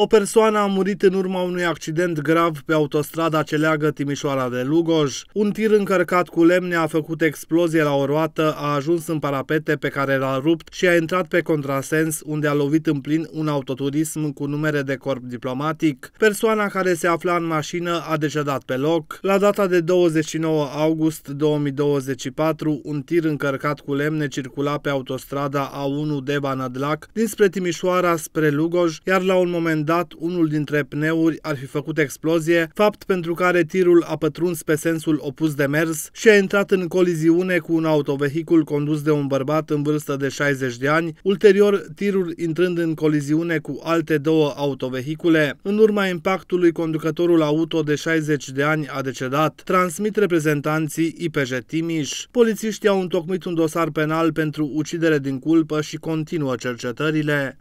O persoană a murit în urma unui accident grav pe autostrada ce leagă Timișoara de Lugoj. Un tir încărcat cu lemne a făcut explozie la o roată, a ajuns în parapete pe care l-a rupt și a intrat pe contrasens, unde a lovit în plin un autoturism cu numere de corp diplomatic. Persoana care se afla în mașină a decedat pe loc. La data de 29 august 2024, un tir încărcat cu lemne circula pe autostrada A1 de Banadlac dinspre Timișoara spre Lugoj, iar la un moment dat, unul dintre pneuri ar fi făcut explozie, fapt pentru care tirul a pătruns pe sensul opus de mers și a intrat în coliziune cu un autovehicul condus de un bărbat în vârstă de 60 de ani, ulterior tirul intrând în coliziune cu alte două autovehicule. În urma impactului, conducătorul auto de 60 de ani a decedat, transmit reprezentanții IPJ Timiș. Polițiștii au întocmit un dosar penal pentru ucidere din culpă și continuă cercetările.